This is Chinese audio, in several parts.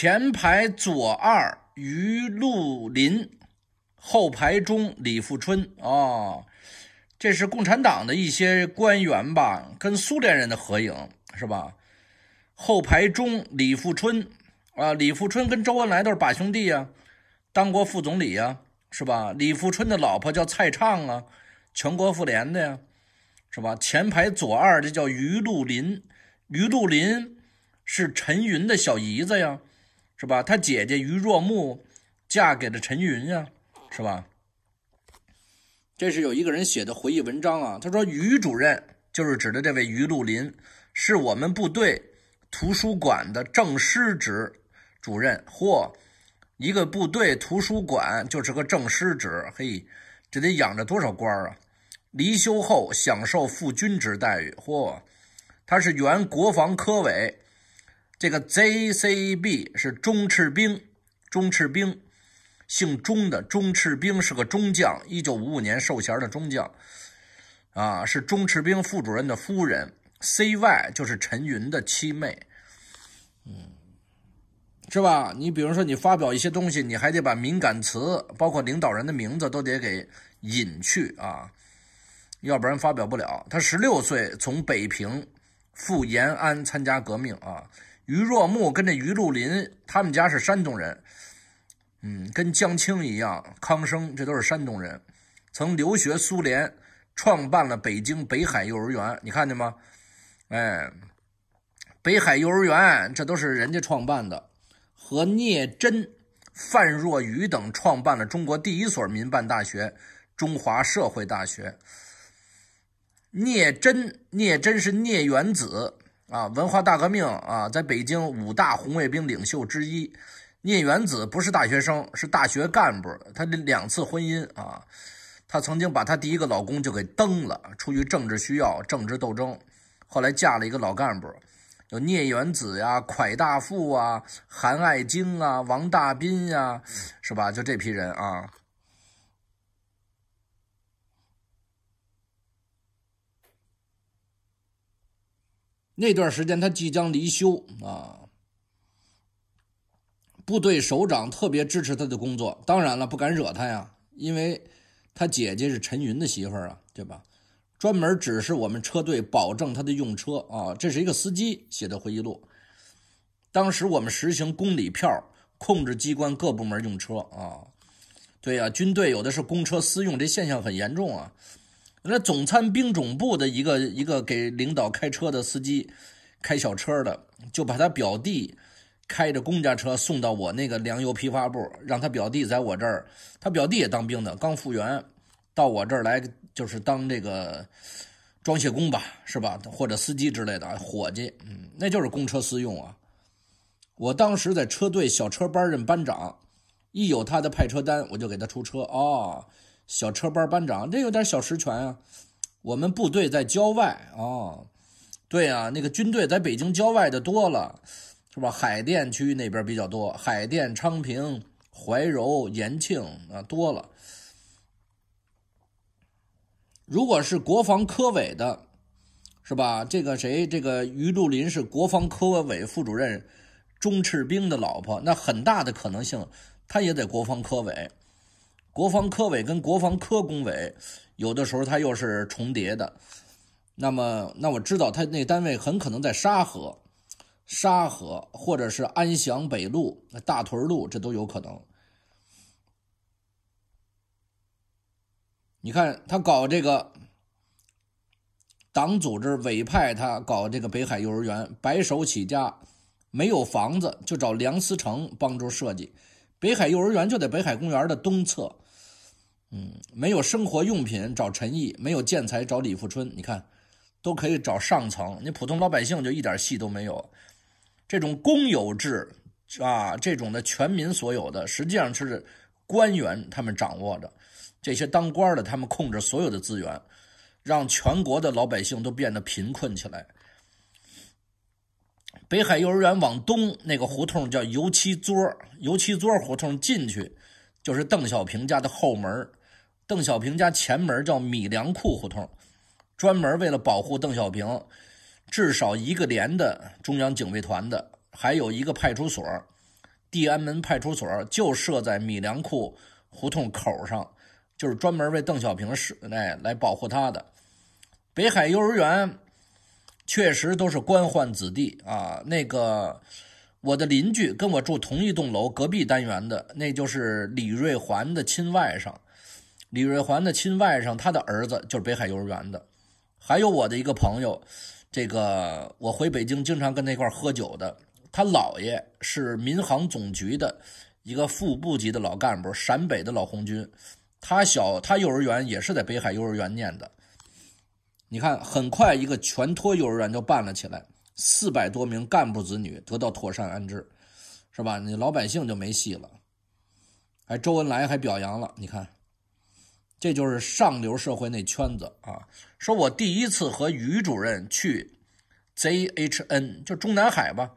前排左二于禄林，后排中李富春啊，这是共产党的一些官员吧？跟苏联人的合影是吧？后排中李富春啊，李富春跟周恩来都是把兄弟呀，当过副总理呀，是吧？李富春的老婆叫蔡畅啊，全国妇联的呀，是吧？前排左二这叫于禄林，于禄林是陈云的小姨子呀。是吧？他姐姐于若木嫁给了陈云呀，是吧？这是有一个人写的回忆文章啊。他说，于主任就是指的这位于禄林，是我们部队图书馆的正师职主任。嚯，一个部队图书馆就是个正师职，嘿，这得养着多少官儿啊？离休后享受副军职待遇。嚯，他是原国防科委。这个 ZCB 是钟赤兵，钟赤兵姓钟的，钟赤兵是个中将，一九五五年授衔的中将，啊，是钟赤兵副主任的夫人。CY 就是陈云的七妹，嗯，是吧？你比如说，你发表一些东西，你还得把敏感词，包括领导人的名字，都得给隐去啊，要不然发表不了。他十六岁从北平赴延安参加革命啊。于若木跟这于露林，他们家是山东人，嗯，跟江青一样，康生这都是山东人，曾留学苏联，创办了北京北海幼儿园，你看见吗？哎，北海幼儿园，这都是人家创办的，和聂真、范若愚等创办了中国第一所民办大学——中华社会大学。聂真，聂真是聂元子，啊，文化大革命啊，在北京五大红卫兵领袖之一，聂元子不是大学生，是大学干部。他的两次婚姻啊，他曾经把他第一个老公就给蹬了，出于政治需要、政治斗争。后来嫁了一个老干部，有聂元子呀、蒯大富啊、韩爱京啊、王大斌呀，是吧？就这批人啊。那段时间他即将离休啊，部队首长特别支持他的工作，当然了不敢惹他呀，因为他姐姐是陈云的媳妇儿啊，对吧？专门指示我们车队保证他的用车啊，这是一个司机写的回忆录。当时我们实行公里票控制机关各部门用车啊，对呀，军队有的是公车私用，这现象很严重啊。那总参兵总部的一个一个给领导开车的司机，开小车的，就把他表弟开着公家车送到我那个粮油批发部，让他表弟在我这儿。他表弟也当兵的，刚复员到我这儿来，就是当这个装卸工吧，是吧？或者司机之类的伙计，嗯，那就是公车私用啊。我当时在车队小车班任班长，一有他的派车单，我就给他出车啊。小车班班长，这有点小实权啊。我们部队在郊外啊，对啊，那个军队在北京郊外的多了，是吧？海淀区那边比较多，海淀、昌平、怀柔、延庆啊，多了。如果是国防科委的，是吧？这个谁？这个于禄林是国防科委副主任钟赤兵的老婆，那很大的可能性，他也在国防科委。国防科委跟国防科工委有的时候它又是重叠的，那么那我知道他那单位很可能在沙河，沙河或者是安翔北路、大屯路，这都有可能。你看他搞这个党组织委派他搞这个北海幼儿园，白手起家，没有房子就找梁思成帮助设计，北海幼儿园就在北海公园的东侧。嗯，没有生活用品找陈毅，没有建材找李富春。你看，都可以找上层。你普通老百姓就一点戏都没有。这种公有制啊，这种的全民所有的，实际上是官员他们掌握的。这些当官的他们控制所有的资源，让全国的老百姓都变得贫困起来。北海幼儿园往东那个胡同叫油漆桌油漆桌胡同进去就是邓小平家的后门邓小平家前门叫米粮库胡同，专门为了保护邓小平，至少一个连的中央警卫团的，还有一个派出所，地安门派出所就设在米粮库胡同口上，就是专门为邓小平设来来保护他的。北海幼儿园确实都是官宦子弟啊，那个我的邻居跟我住同一栋楼隔壁单元的，那就是李瑞环的亲外甥。李瑞环的亲外甥，他的儿子就是北海幼儿园的，还有我的一个朋友，这个我回北京经常跟他一块喝酒的，他姥爷是民航总局的一个副部级的老干部，陕北的老红军，他小他幼儿园也是在北海幼儿园念的。你看，很快一个全托幼儿园就办了起来，四百多名干部子女得到妥善安置，是吧？你老百姓就没戏了。哎，周恩来还表扬了，你看。这就是上流社会那圈子啊！说我第一次和于主任去，ZHN 就中南海吧，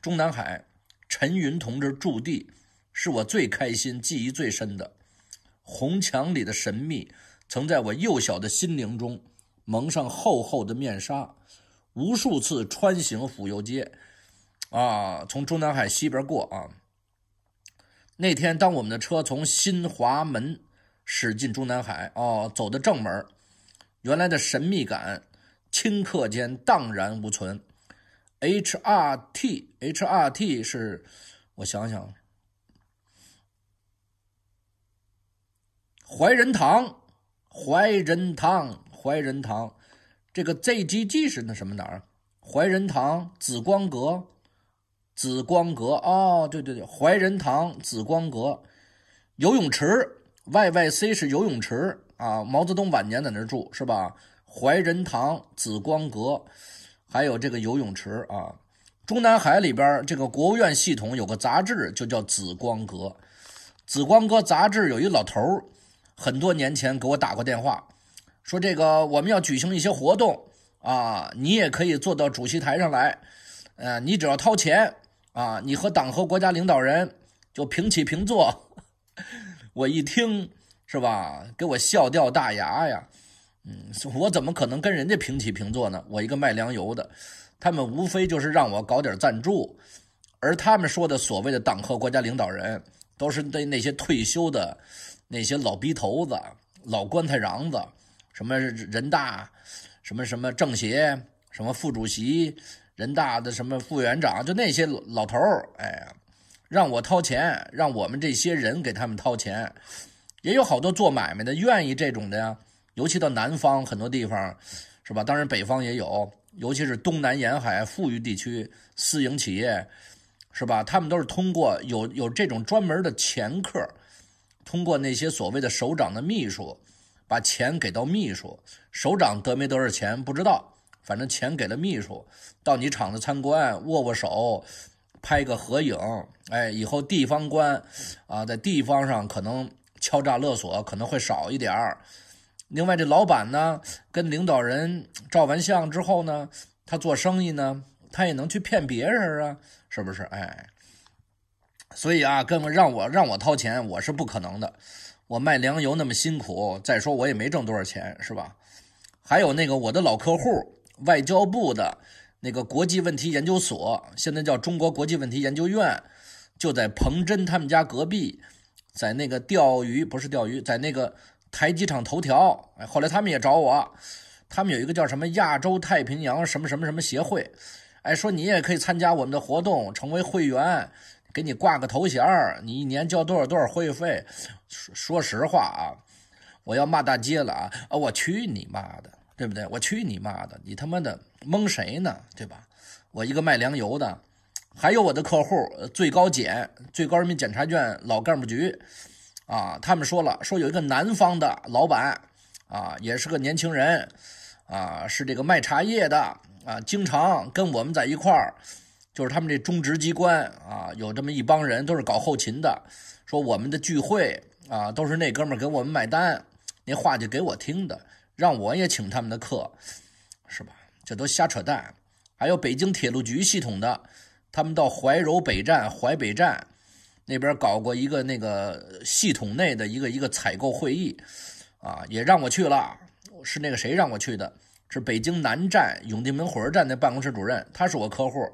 中南海陈云同志驻地，是我最开心、记忆最深的红墙里的神秘，曾在我幼小的心灵中蒙上厚厚的面纱。无数次穿行府右街，啊，从中南海西边过啊。那天，当我们的车从新华门。驶进中南海哦，走的正门，原来的神秘感顷刻间荡然无存。HRT HRT 是我想想，怀仁堂，怀仁堂，怀仁堂。这个 ZGG 是那什么哪儿？怀仁堂紫光阁，紫光阁哦，对对对，怀仁堂紫光阁游泳池。YYC 是游泳池啊，毛泽东晚年在那儿住是吧？怀仁堂、紫光阁，还有这个游泳池啊。中南海里边，这个国务院系统有个杂志就叫《紫光阁》。《紫光阁》杂志有一老头很多年前给我打过电话，说这个我们要举行一些活动啊，你也可以坐到主席台上来，呃，你只要掏钱啊，你和党和国家领导人就平起平坐。我一听是吧，给我笑掉大牙呀！嗯，我怎么可能跟人家平起平坐呢？我一个卖粮油的，他们无非就是让我搞点赞助，而他们说的所谓的党和国家领导人，都是那那些退休的那些老逼头子、老棺材瓤子，什么人大，什么什么政协，什么副主席，人大的什么副委员长，就那些老老头儿，哎呀。让我掏钱，让我们这些人给他们掏钱，也有好多做买卖的愿意这种的呀。尤其到南方很多地方，是吧？当然北方也有，尤其是东南沿海富裕地区私营企业，是吧？他们都是通过有有这种专门的钱客，通过那些所谓的首长的秘书，把钱给到秘书，首长得没多少钱不知道，反正钱给了秘书，到你厂子参观，握握手。拍个合影，哎，以后地方官，啊，在地方上可能敲诈勒索可能会少一点儿。另外，这老板呢，跟领导人照完相之后呢，他做生意呢，他也能去骗别人啊，是不是？哎，所以啊，哥们，让我让我掏钱，我是不可能的。我卖粮油那么辛苦，再说我也没挣多少钱，是吧？还有那个我的老客户，外交部的。那个国际问题研究所，现在叫中国国际问题研究院，就在彭真他们家隔壁，在那个钓鱼不是钓鱼，在那个台机场头条。哎，后来他们也找我，他们有一个叫什么亚洲太平洋什么什么什么协会，哎，说你也可以参加我们的活动，成为会员，给你挂个头衔，你一年交多少多少会费。说说实话啊，我要骂大街了啊！啊，我去你妈的！对不对？我去你妈的！你他妈的蒙谁呢？对吧？我一个卖粮油的，还有我的客户，最高检、最高人民检察院老干部局，啊，他们说了，说有一个南方的老板，啊，也是个年轻人，啊，是这个卖茶叶的，啊，经常跟我们在一块儿，就是他们这中直机关，啊，有这么一帮人都是搞后勤的，说我们的聚会啊，都是那哥们给我们买单，那话就给我听的。让我也请他们的客，是吧？这都瞎扯淡。还有北京铁路局系统的，他们到怀柔北站、淮北站那边搞过一个那个系统内的一个一个采购会议，啊，也让我去了。是那个谁让我去的？是北京南站永定门火车站的办公室主任，他是我客户。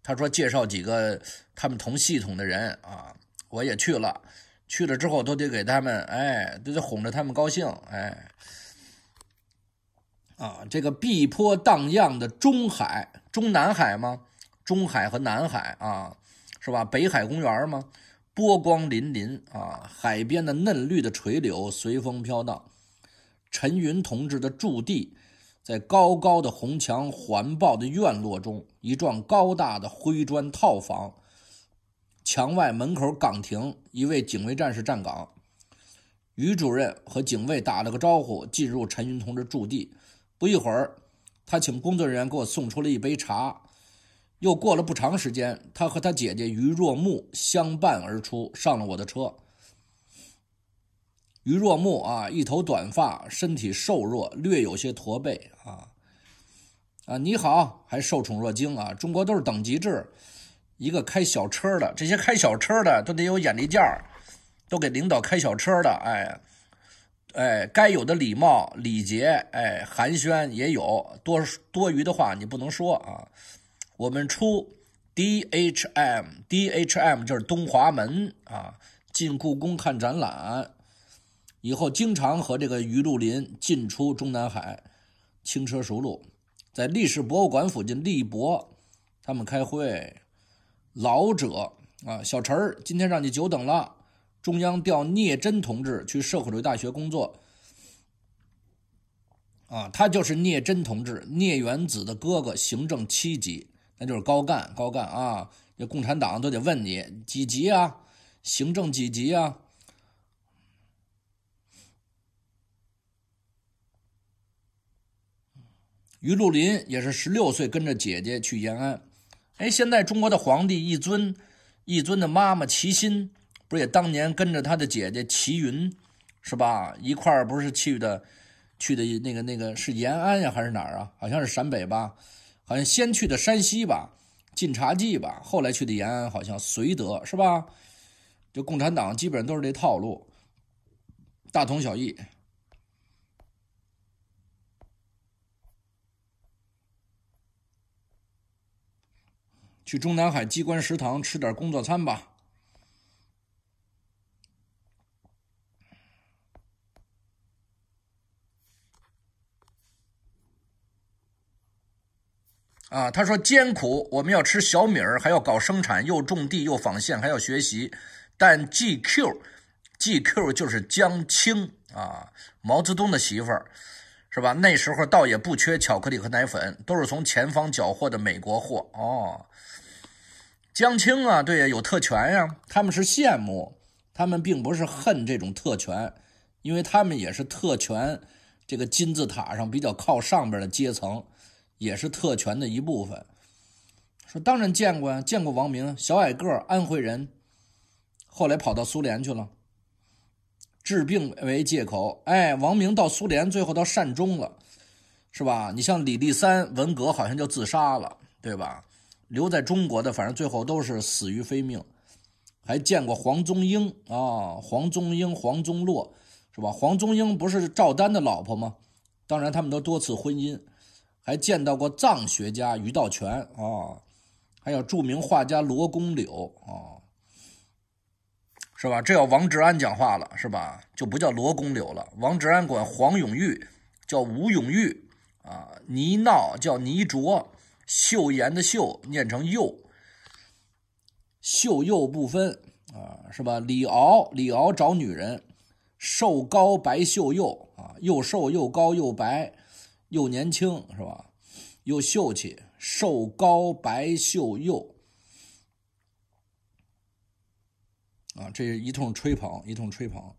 他说介绍几个他们同系统的人啊，我也去了。去了之后都得给他们，哎，都得哄着他们高兴，哎。啊，这个碧波荡漾的中海、中南海吗？中海和南海啊，是吧？北海公园吗？波光粼粼啊，海边的嫩绿的垂柳随风飘荡。陈云同志的驻地在高高的红墙环抱的院落中，一幢高大的灰砖套房，墙外门口岗亭一位警卫战士站岗。于主任和警卫打了个招呼，进入陈云同志驻地。不一会儿，他请工作人员给我送出了一杯茶。又过了不长时间，他和他姐姐于若木相伴而出，上了我的车。于若木啊，一头短发，身体瘦弱，略有些驼背啊。啊，你好，还受宠若惊啊！中国都是等级制，一个开小车的，这些开小车的都得有眼力见儿，都给领导开小车的，哎。哎，该有的礼貌礼节，哎，寒暄也有，多多余的话你不能说啊。我们出 D H M D H M 就是东华门啊，进故宫看展览，以后经常和这个于露林进出中南海，轻车熟路，在历史博物馆附近立博他们开会，老者啊，小陈儿，今天让你久等了。中央调聂真同志去社会主义大学工作，啊，他就是聂真同志，聂元子的哥哥，行政七级，那就是高干，高干啊！这共产党都得问你几级啊，行政几级啊？于禄林也是十六岁跟着姐姐去延安，哎，现在中国的皇帝一尊，一尊的妈妈齐心。不是也当年跟着他的姐姐齐云，是吧？一块儿不是去的，去的那个那个是延安呀，还是哪儿啊？好像是陕北吧，好像先去的山西吧，晋察冀吧，后来去的延安，好像绥德是吧？就共产党基本上都是这套路，大同小异。去中南海机关食堂吃点工作餐吧。啊，他说艰苦，我们要吃小米儿，还要搞生产，又种地又纺线，还要学习。但 GQ，GQ 就是江青啊，毛泽东的媳妇儿，是吧？那时候倒也不缺巧克力和奶粉，都是从前方缴获的美国货哦。江青啊，对，有特权呀。他们是羡慕，他们并不是恨这种特权，因为他们也是特权这个金字塔上比较靠上边的阶层。也是特权的一部分。说当然见过呀，见过王明，小矮个，安徽人，后来跑到苏联去了，治病为借口。哎，王明到苏联，最后到善终了，是吧？你像李立三，文革好像就自杀了，对吧？留在中国的，反正最后都是死于非命。还见过黄宗英啊，黄宗英、黄宗洛，是吧？黄宗英不是赵丹的老婆吗？当然，他们都多次婚姻。还见到过藏学家于道全啊，还有著名画家罗公柳啊，是吧？这要王志安讲话了，是吧？就不叫罗公柳了。王志安管黄永玉叫吴永玉啊，倪闹叫倪卓，秀妍的秀念成幼，秀幼不分啊，是吧？李敖李敖找女人，瘦高白秀幼啊，又瘦又高又白。又年轻是吧？又秀气，瘦高白秀幼，啊，这一通吹捧，一通吹捧。